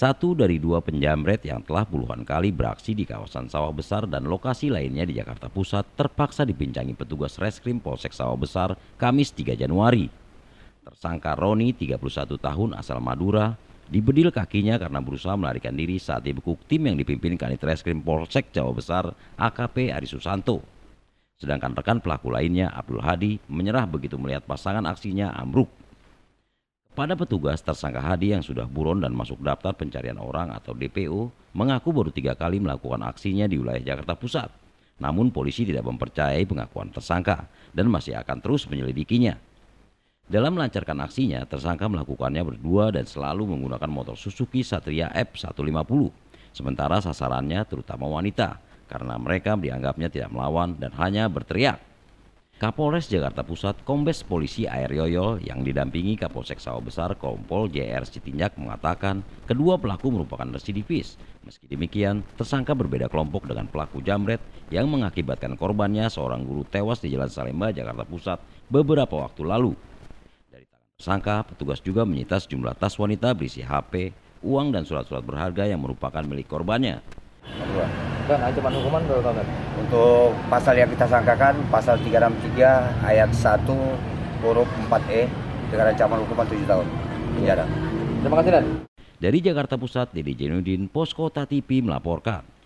Satu dari dua penjamret yang telah puluhan kali beraksi di kawasan sawah besar dan lokasi lainnya di Jakarta Pusat terpaksa dipincangi petugas reskrim Polsek Sawah Besar Kamis 3 Januari. Tersangka Roni, 31 tahun asal Madura, dibedil kakinya karena berusaha melarikan diri saat dibekuk tim yang dipimpin Kanit Reskrim Polsek Jawa Besar AKP Ari Susanto. Sedangkan rekan pelaku lainnya Abdul Hadi menyerah begitu melihat pasangan aksinya ambruk. Kepada petugas, tersangka Hadi yang sudah buron dan masuk daftar pencarian orang atau DPO mengaku baru tiga kali melakukan aksinya di wilayah Jakarta Pusat. Namun polisi tidak mempercayai pengakuan tersangka dan masih akan terus menyelidikinya. Dalam melancarkan aksinya, tersangka melakukannya berdua dan selalu menggunakan motor Suzuki Satria F150. Sementara sasarannya terutama wanita karena mereka dianggapnya tidak melawan dan hanya berteriak. Kapolres Jakarta Pusat Kombes Polisi Air Yoyo yang didampingi Kapolsek Sawah Besar Kompol JR Citinjak, mengatakan kedua pelaku merupakan residivis. Meski demikian, tersangka berbeda kelompok dengan pelaku jamret yang mengakibatkan korbannya seorang guru tewas di Jalan Salemba, Jakarta Pusat beberapa waktu lalu. Dari tangan tersangka, petugas juga menyita sejumlah tas wanita berisi HP, uang dan surat-surat berharga yang merupakan milik korbannya. Dan ancaman hukuman berapa Pak? Untuk pasal yang kita sangkakan, pasal 363 ayat 1 huruf 4E dengan ancaman hukuman 7 tahun penjara. Terima kasih Dan. Dari Jakarta Pusat, Dedi Jenudin, Posko Tati melaporkan.